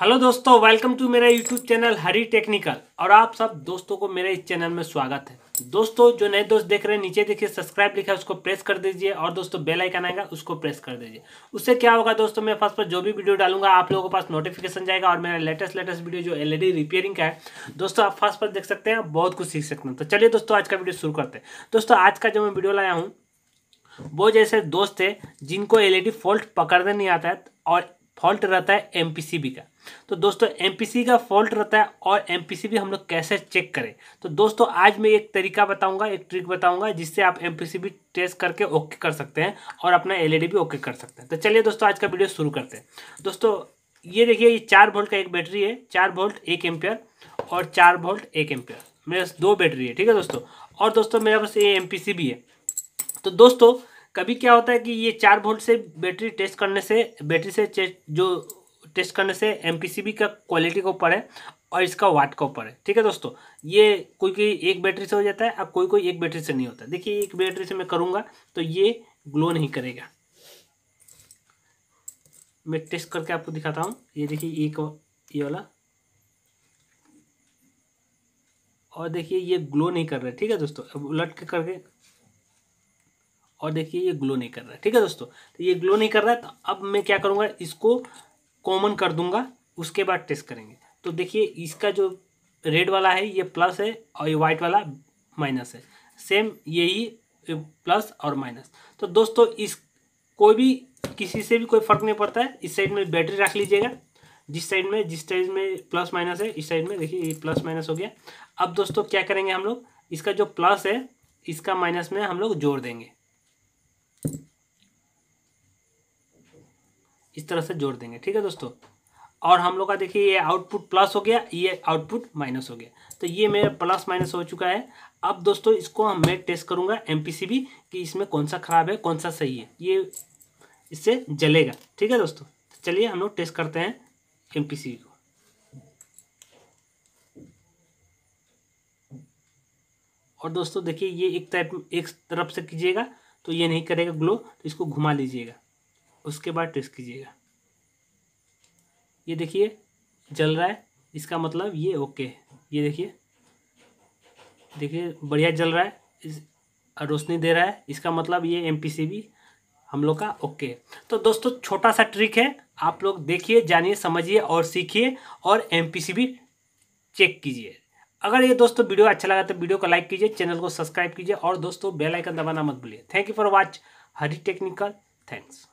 hello दोस्तों welcome to मेरा YouTube channel Hari technical और आप सब दोस्तों को मेरे इस चैनल में स्वागत है दोस्तों जो नए दोस्त देख रहे हैं नीचे देखिए सब्सक्राइब लिखा है उसको प्रेस कर दीजिए और दोस्तों बेल आइकन आएगा उसको प्रेस कर दीजिए उससे क्या होगा दोस्तों मैं फर्स्ट पर जो भी वीडियो डालूंगा आप लोगों के पास नोटिफिकेशन जाएगा और मेरा लेटेस्ट लेटेस्ट वीडियो जो एल रिपेयरिंग का है दोस्तों आप फर्स्ट पर देख सकते हैं बहुत कुछ सीख सकते हैं तो चलिए दोस्तों आज का वीडियो शुरू करते हैं दोस्तों आज का जो मैं वीडियो लाया हूँ वो जैसे दोस्त है जिनको एल फॉल्ट पकड़ने नहीं आता है और फॉल्ट रहता है एम का तो दोस्तों एम का फॉल्ट रहता है और एम भी हम लोग कैसे चेक करें तो दोस्तों आज मैं एक तरीका बताऊंगा एक ट्रिक बताऊंगा जिससे आप एम भी टेस्ट करके ओके कर सकते हैं और अपना एल e भी ओके कर सकते हैं तो चलिए दोस्तों आज का वीडियो शुरू करते हैं दोस्तों ये देखिए ये चार वोल्ट का एक बैटरी है चार वोल्ट एक एम्पियर और चार वोल्ट एक एम्पियर मेरे पास दो बैटरी है ठीक है दोस्तों और दोस्तों मेरे पास ये एम भी है तो दोस्तों कभी क्या होता है कि ये चार वोल्ट से बैटरी टेस्ट करने से बैटरी से जो टेस्ट करने से एम का क्वालिटी के ऊपर है और इसका वाट का ऊपर है ठीक है दोस्तों ये कोई कोई एक बैटरी से हो जाता है अब कोई कोई एक बैटरी से नहीं होता देखिए एक बैटरी से मैं करूँगा तो ये ग्लो नहीं करेगा मैं टेस्ट करके आपको दिखाता हूँ ये देखिए एक ये वाला और देखिए ये ग्लो नहीं कर रहा है ठीक है दोस्तों अब उलट के करके और देखिए ये ग्लो नहीं कर रहा है ठीक है दोस्तों तो ये ग्लो नहीं कर रहा है तो अब मैं क्या करूँगा इसको कॉमन कर दूंगा उसके बाद टेस्ट करेंगे तो देखिए इसका जो रेड वाला है ये प्लस है और ये वाइट वाला माइनस है सेम यही प्लस और माइनस तो दोस्तों इस कोई भी किसी से भी कोई फर्क नहीं पड़ता है इस साइड में बैटरी रख लीजिएगा जिस साइड में जिस साइड में प्लस माइनस है इस साइड में देखिए ये प्लस माइनस हो गया अब दोस्तों क्या करेंगे हम लोग इसका जो प्लस है इसका माइनस में हम लोग जोड़ देंगे इस तरह से जोड़ देंगे ठीक है दोस्तों और हम लोग का देखिए ये आउटपुट प्लस हो गया ये आउटपुट माइनस हो गया तो ये मेरा प्लस माइनस हो चुका है अब दोस्तों इसको हम मैं टेस्ट करूंगा एम कि इसमें कौन सा ख़राब है कौन सा सही है ये इससे जलेगा ठीक है दोस्तों तो चलिए हम लोग टेस्ट करते हैं एम को और दोस्तों देखिए ये एक टाइप एक तरफ से कीजिएगा तो ये नहीं करेगा ग्लो तो इसको घुमा लीजिएगा उसके बाद टेस्ट कीजिएगा ये देखिए जल रहा है इसका मतलब ये ओके है ये देखिए देखिए बढ़िया जल रहा है इस रोशनी दे रहा है इसका मतलब ये एम हम लोग का ओके तो दोस्तों छोटा सा ट्रिक है आप लोग देखिए जानिए समझिए और सीखिए और एम चेक कीजिए अगर ये दोस्तों वीडियो अच्छा लगा तो वीडियो को लाइक कीजिए चैनल को सब्सक्राइब कीजिए और दोस्तों बेल आइकन दबाना मत भूलिए thank you for watch Hari technical thanks